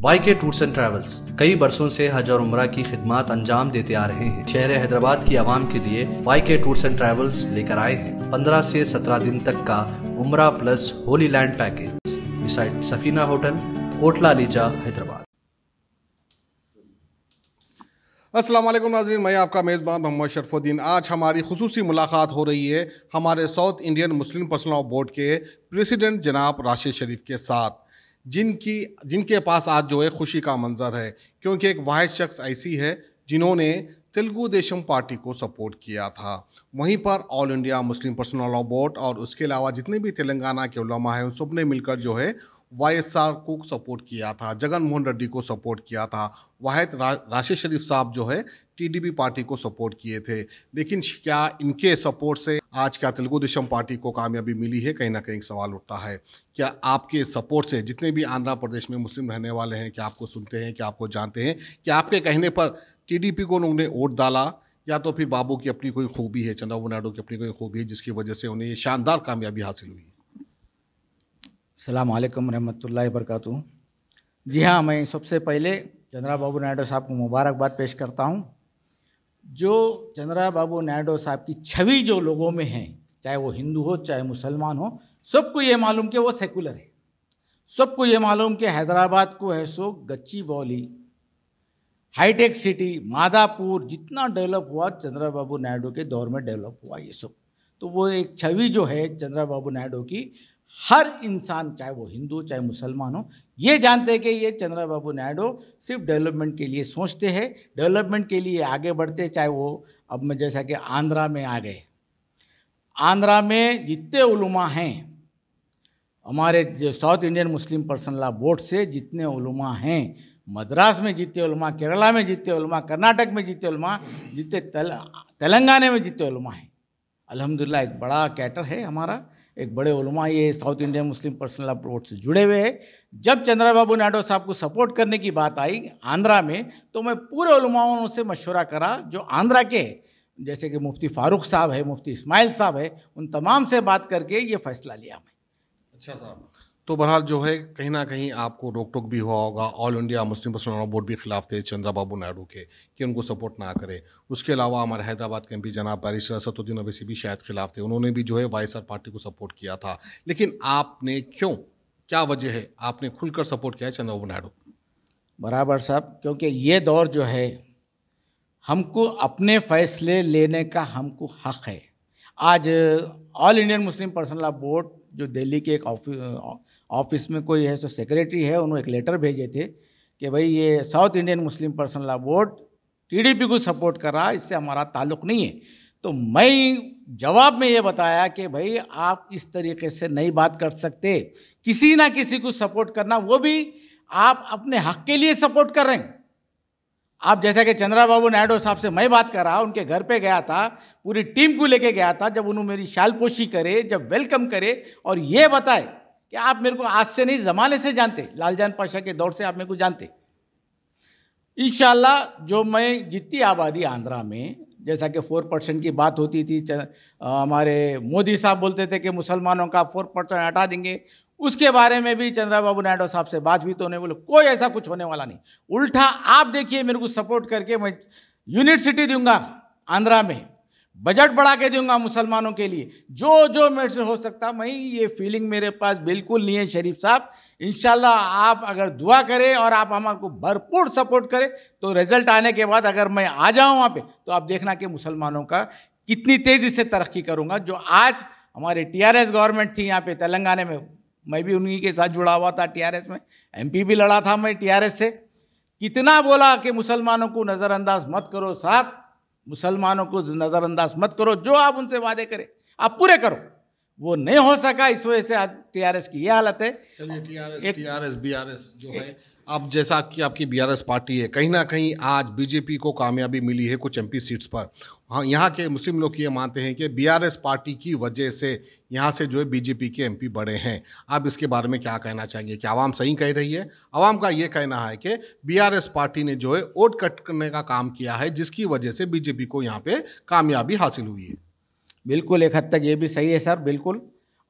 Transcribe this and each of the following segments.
Y K tours and travels कई बरसों से हज और उम्र की खिदमत अंजाम देते आ रहे हैं शहर हैदराबाद की आवाम के लिए Y K tours and travels लेकर आए हैं पंद्रह से सत्रह दिन तक का उम्र plus holy land package beside Safina hotel Kotla Alijah Hyderabad Aslam Nazreen मैं आपका मेज़बान मोहम्मद शरफुद्दीन आज हमारी खसूसी मुलाकात हो रही है हमारे South Indian Muslim personal board के प्रेसिडेंट जनाब राशिद शरीफ के साथ जिनकी जिनके पास आज जो है खुशी का मंजर है क्योंकि एक वाहिद शख्स ऐसी है जिन्होंने तेलुगु देशम पार्टी को सपोर्ट किया था वहीं पर All India Muslim personal law board और उसके अलावा जितने भी तेलंगाना के उलमा हैं उन सब ने मिलकर जो है वाईएसआर को सपोर्ट किया था जगन मोहन रेड्डी को सपोर्ट किया था वाहिद राशि शरीफ साहब जो है टीडीपी पार्टी को सपोर्ट किए थे लेकिन क्या इनके सपोर्ट से आज क्या तेलुगु देशम पार्टी को कामयाबी मिली है कहीं ना कहीं सवाल उठता है क्या आपके सपोर्ट से जितने भी आंध्र प्रदेश में मुस्लिम रहने वाले हैं क्या आपको सुनते हैं क्या आपको जानते हैं क्या आपके कहने पर टीडीपी को उन्होंने वोट डाला या तो फिर बाबू की अपनी कोई खूबी है चंद्रबाबू नायडू की अपनी कोई खूबी है जिसकी वजह से उन्हें ये शानदार कामयाबी हासिल हुई अल्लाम रहमतुल्ला वरक जी हाँ मैं सबसे पहले चंद्रा बाबू नायडू साहब को मुबारकबाद पेश करता हूँ जो चंद्रा बाबू नायडू साहब की छवि जो लोगों में है चाहे वो हिंदू हो चाहे मुसलमान हो सबको ये मालूम कि वो सेकुलर है सबको ये मालूम कि हैदराबाद को है सो गच्ची बौली हाईटेक सिटी मादापुर जितना डेवलप हुआ चंद्रा बाबू नायडू के दौर में डेवलप हुआ ये सब तो वो एक छवि जो है चंद्रा बाबू नायडू की हर इंसान चाहे वो हिंदू चाहे मुसलमान हो ये जानते हैं कि ये चंद्रा बाबू नायडू सिर्फ डेवलपमेंट के लिए सोचते हैं डेवलपमेंट के लिए आगे बढ़ते चाहे वो अब मैं जैसा कि आंध्रा में आ गए आंध्रा में जितने उलमा हैं हमारे जो South Indian Muslim person law board से जितने उलमा हैं मद्रास में जितने उलमा केरला में जितने उलमा कर्नाटक में जितने उलमा जितने तेलंगाना में जितने उलमा हैं अलहमदिल्ला एक बड़ा कैटर है हमारा एक बड़े उलमा ये South Indian Muslim personal approach से जुड़े हुए हैं जब चंद्राबाबू नायडू साहब को सपोर्ट करने की बात आई आंध्रा में तो मैं पूरे उलमाओं से मशवरा करा जो आंध्रा के जैसे कि मुफ्ती फारूक साहब है मुफ्ती इस्माइल साहब है उन तमाम से बात करके ये फैसला लिया मैं अच्छा साहब तो बहरहाल जो है कहीं ना कहीं आपको रोक टोक भी हुआ होगा All India Muslim law board भी खिलाफ थे चंद्रा बाबू नायडू के कि उनको सपोर्ट ना करें उसके अलावा हमारे हैदराबाद के एम पी जनाब बारिश असदुद्दीन अवैसी भी शायद खिलाफ थे उन्होंने भी जो है वाई पार्टी को सपोर्ट किया था लेकिन आपने क्यों क्या वजह है आपने खुलकर सपोर्ट किया है चंद्रा बाबू नायडू बराबर साहब क्योंकि ये दौर जो है हमको अपने फैसले लेने का हमको हक है आज All Indian Muslim personal law board जो दिल्ली के एक ऑफिस में कोई है सो सेक्रेटरी है उन्होंने एक लेटर भेजे थे कि भाई ये South Indian Muslim personal law board TDP को सपोर्ट कर रहा इससे हमारा ताल्लुक नहीं है तो मैं जवाब में ये बताया कि भाई आप इस तरीके से नहीं बात कर सकते किसी ना किसी को सपोर्ट करना वो भी आप अपने हक के लिए सपोर्ट कर रहे हैं आप जैसा कि चंद्रा बाबू नायडू साहब से मैं बात कर रहा उनके घर पे गया था पूरी टीम को लेके गया था जब उन्होंने मेरी शालपोशी करे जब वेलकम करे और ये बताए कि आप मेरे को आज से नहीं ज़माने से जानते लालजान पाशा के दौर से आप मेरे को जानते इनशाला जो मैं जितनी आबादी आंध्रा में जैसा कि फोर परसेंट की बात होती थी हमारे मोदी साहब बोलते थे कि मुसलमानों का फोर परसेंट हटा देंगे उसके बारे में भी चंद्रा बाबू नायडू साहब से बात भी तो उन्हें बोले कोई ऐसा कुछ होने वाला नहीं उल्टा आप देखिए मेरे को सपोर्ट करके मैं यूनिवर्सिटी दूंगा आंध्रा में बजट बढ़ा के दूंगा मुसलमानों के लिए जो जो मेरे से हो सकता मैं ये फीलिंग मेरे पास बिल्कुल नहीं है शरीफ साहब इनशाला आप अगर दुआ करें और आप हमारे को भरपूर सपोर्ट करें तो रिजल्ट आने के बाद अगर मैं आ जाऊँ वहाँ पे तो आप देखना कि मुसलमानों का कितनी तेज़ी से तरक्की करूँगा जो आज हमारे टीआरएस गवर्नमेंट थी यहाँ पे तेलंगाना में मैं भी उन्हीं के साथ जुड़ा हुआ था टीआरएस में एमपी भी लड़ा था मैं टीआरएस से कितना बोला कि मुसलमानों को नज़रअंदाज मत करो साहब मुसलमानों को नज़रअंदाज मत करो जो आप उनसे वादे करें आप पूरे करो वो नहीं हो सका इस वजह से आज टीआरएस की ये हालत है चलिए टीआरएस टीआरएस बीआरएस जो है अब जैसा कि आपकी बीआरएस पार्टी है कहीं ना कहीं आज बीजेपी को कामयाबी मिली है कुछ एमपी सीट्स पर हाँ यहाँ के मुस्लिम लोग ये मानते हैं कि बीआरएस पार्टी की वजह से यहाँ से जो है बीजेपी के एमपी बड़े हैं आप इसके बारे में क्या कहना चाहेंगे कि आवाम सही कह रही है आवाम का ये कहना है कि बीआरएस पार्टी ने जो है वोट कट करने का काम किया है जिसकी वजह से बीजेपी को यहाँ पर कामयाबी हासिल हुई है बिल्कुल एक हद तक ये भी सही है सर बिल्कुल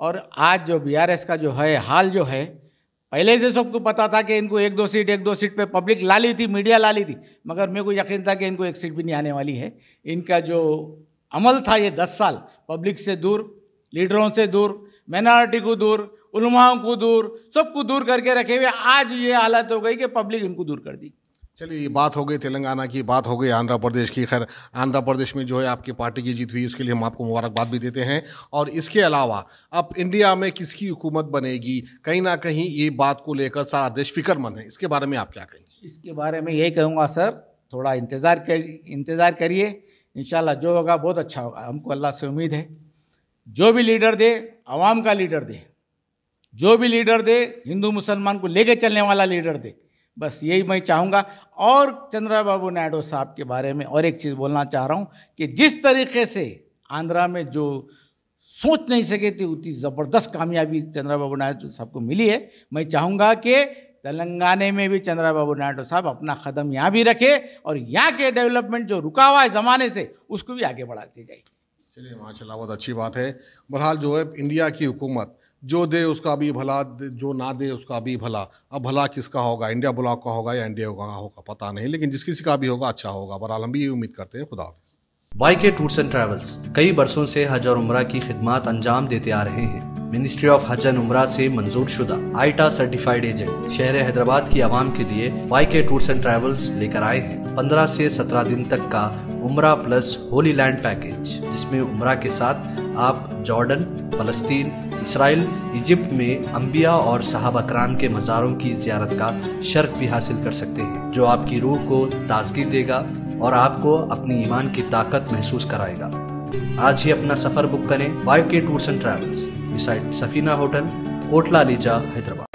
और आज जो बी का जो है हाल जो है पहले से सबको पता था कि इनको एक दो सीट एक दो सीट पे पब्लिक ला ली थी मीडिया ला ली थी मगर मेरे को यकीन था कि इनको एक सीट भी नहीं आने वाली है इनका जो अमल था ये दस साल पब्लिक से दूर लीडरों से दूर माइनॉरिटी को दूर उलमाओं को दूर सबको दूर करके रखे हुए आज ये हालत हो गई कि पब्लिक इनको दूर कर दी चलिए ये बात हो गई तेलंगाना की बात हो गई आंध्र प्रदेश की खैर आंध्र प्रदेश में जो है आपकी पार्टी की जीत हुई उसके लिए हम आपको मुबारकबाद भी देते हैं और इसके अलावा अब इंडिया में किसकी हुकूमत बनेगी कहीं ना कहीं ये बात को लेकर सारा देश फिक्रमंद है इसके बारे में आप क्या कहेंगे इसके बारे में यही कहूँगा सर थोड़ा इंतज़ार कर इंतज़ार करिए इन जो होगा बहुत अच्छा होगा हमको अल्लाह से उम्मीद है जो भी लीडर दे आवाम का लीडर दे जो भी लीडर दे हिंदू मुसलमान को लेके चलने वाला लीडर दे बस यही मैं चाहूँगा और चंद्रा बाबू नायडू साहब के बारे में और एक चीज़ बोलना चाह रहा हूँ कि जिस तरीके से आंध्रा में जो सोच नहीं सके थे उतनी ज़बरदस्त कामयाबी चंद्रा बाबू नायडू साहब को मिली है मैं चाहूँगा कि तेलंगाना में भी चंद्रा बाबू नायडू साहब अपना कदम यहाँ भी रखे और यहाँ के डेवलपमेंट जो रुका हुआ है ज़माने से उसको भी आगे बढ़ाते जाए चलिए माशाल्लाह बहुत अच्छी बात है बहरहाल जो है इंडिया की हुकूमत जो दे उसका भी भला जो ना दे उसका भी भला अब भला किसका होगा इंडिया ब्लॉक का होगा या इंडिया का होगा पता नहीं लेकिन जिस किसी का भी होगा अच्छा होगा बरहाल हम भी ये उम्मीद करते हैं खुदा Y K tours and travels कई बरसों से हज और उम्र की खिदमत अंजाम देते आ रहे हैं मिनिस्ट्री ऑफ हज एंड उम्र से मंजूर शुदा आईटा सर्टिफाइड एजेंट शहर हैदराबाद की आवाम के लिए Y K tours and travels लेकर आए हैं पंद्रह से सत्रह दिन तक का उम्र प्लस होली लैंड पैकेज जिसमें उम्र के साथ आप जॉर्डन फलस्तीन इसराइल इजिप्ट में अम्बिया और साहबा कराम के मज़ारों की जियारत का शर्फ भी हासिल कर सकते हैं जो आपकी रूह को ताजगी देगा और आपको अपनी ईमान की ताकत महसूस कराएगा आज ही अपना सफर बुक करें Y K tours and travels decide Safina hotel Kotla Alijah Hyderabad